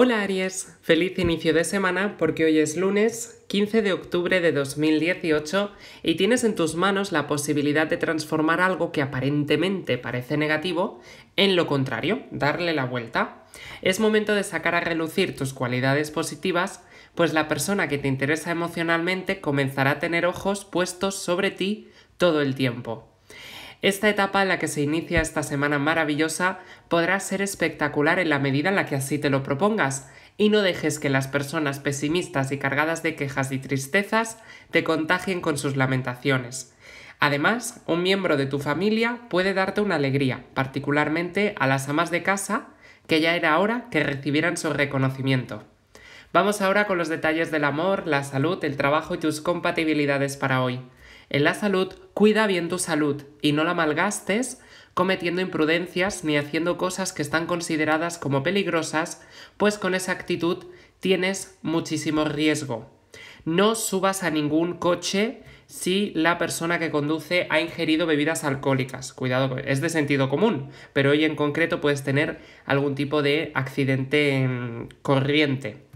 Hola Aries, feliz inicio de semana porque hoy es lunes 15 de octubre de 2018 y tienes en tus manos la posibilidad de transformar algo que aparentemente parece negativo en lo contrario, darle la vuelta. Es momento de sacar a relucir tus cualidades positivas, pues la persona que te interesa emocionalmente comenzará a tener ojos puestos sobre ti todo el tiempo. Esta etapa en la que se inicia esta semana maravillosa podrá ser espectacular en la medida en la que así te lo propongas y no dejes que las personas pesimistas y cargadas de quejas y tristezas te contagien con sus lamentaciones. Además, un miembro de tu familia puede darte una alegría, particularmente a las amas de casa, que ya era hora que recibieran su reconocimiento. Vamos ahora con los detalles del amor, la salud, el trabajo y tus compatibilidades para hoy. En la salud, cuida bien tu salud y no la malgastes cometiendo imprudencias ni haciendo cosas que están consideradas como peligrosas, pues con esa actitud tienes muchísimo riesgo. No subas a ningún coche si la persona que conduce ha ingerido bebidas alcohólicas. Cuidado, es de sentido común, pero hoy en concreto puedes tener algún tipo de accidente mm, corriente.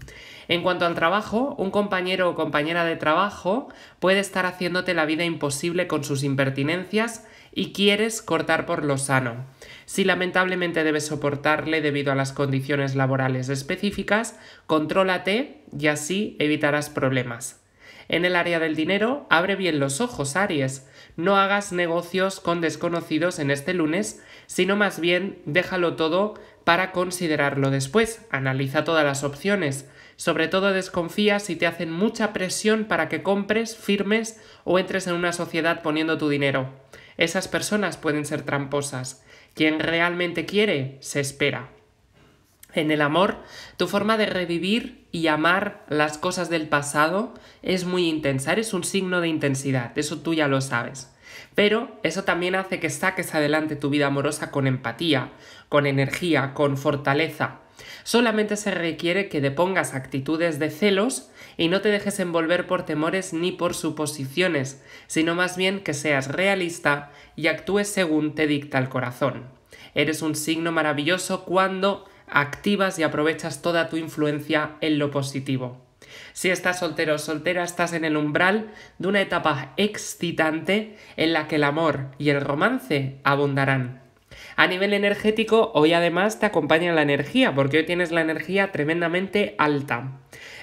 En cuanto al trabajo, un compañero o compañera de trabajo puede estar haciéndote la vida imposible con sus impertinencias y quieres cortar por lo sano. Si lamentablemente debes soportarle debido a las condiciones laborales específicas, contrólate y así evitarás problemas. En el área del dinero, abre bien los ojos, Aries. No hagas negocios con desconocidos en este lunes, sino más bien déjalo todo para considerarlo después. Analiza todas las opciones. Sobre todo desconfía si te hacen mucha presión para que compres, firmes o entres en una sociedad poniendo tu dinero. Esas personas pueden ser tramposas. Quien realmente quiere, se espera. En el amor, tu forma de revivir y amar las cosas del pasado es muy intensa, eres un signo de intensidad, eso tú ya lo sabes. Pero eso también hace que saques adelante tu vida amorosa con empatía, con energía, con fortaleza, Solamente se requiere que depongas actitudes de celos y no te dejes envolver por temores ni por suposiciones, sino más bien que seas realista y actúes según te dicta el corazón. Eres un signo maravilloso cuando activas y aprovechas toda tu influencia en lo positivo. Si estás soltero o soltera, estás en el umbral de una etapa excitante en la que el amor y el romance abundarán. A nivel energético, hoy además te acompaña la energía, porque hoy tienes la energía tremendamente alta.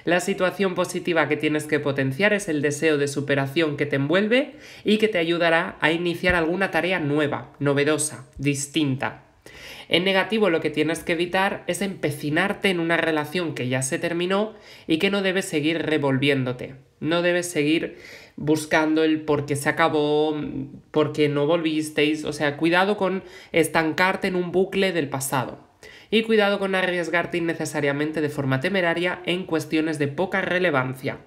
La situación positiva que tienes que potenciar es el deseo de superación que te envuelve y que te ayudará a iniciar alguna tarea nueva, novedosa, distinta. En negativo lo que tienes que evitar es empecinarte en una relación que ya se terminó y que no debes seguir revolviéndote. No debes seguir buscando el por qué se acabó, por qué no volvisteis. O sea, cuidado con estancarte en un bucle del pasado. Y cuidado con arriesgarte innecesariamente de forma temeraria en cuestiones de poca relevancia.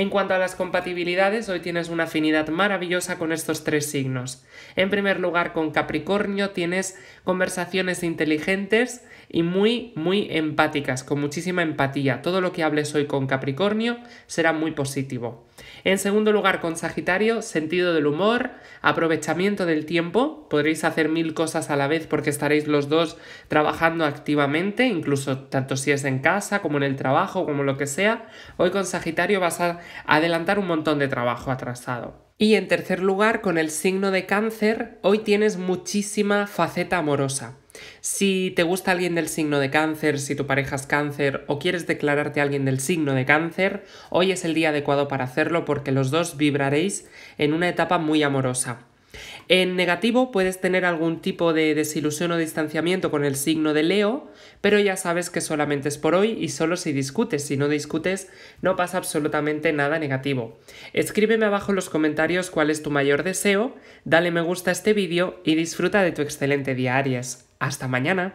En cuanto a las compatibilidades, hoy tienes una afinidad maravillosa con estos tres signos. En primer lugar, con Capricornio tienes conversaciones inteligentes y muy, muy empáticas, con muchísima empatía. Todo lo que hables hoy con Capricornio será muy positivo. En segundo lugar, con Sagitario, sentido del humor, aprovechamiento del tiempo, podréis hacer mil cosas a la vez porque estaréis los dos trabajando activamente, incluso tanto si es en casa como en el trabajo, como lo que sea. Hoy con Sagitario vas a adelantar un montón de trabajo atrasado. Y en tercer lugar, con el signo de cáncer, hoy tienes muchísima faceta amorosa. Si te gusta alguien del signo de cáncer, si tu pareja es cáncer o quieres declararte a alguien del signo de cáncer, hoy es el día adecuado para hacerlo porque los dos vibraréis en una etapa muy amorosa. En negativo puedes tener algún tipo de desilusión o distanciamiento con el signo de Leo, pero ya sabes que solamente es por hoy y solo si discutes. Si no discutes, no pasa absolutamente nada negativo. Escríbeme abajo en los comentarios cuál es tu mayor deseo, dale me gusta a este vídeo y disfruta de tu excelente día, Aries. Hasta mañana.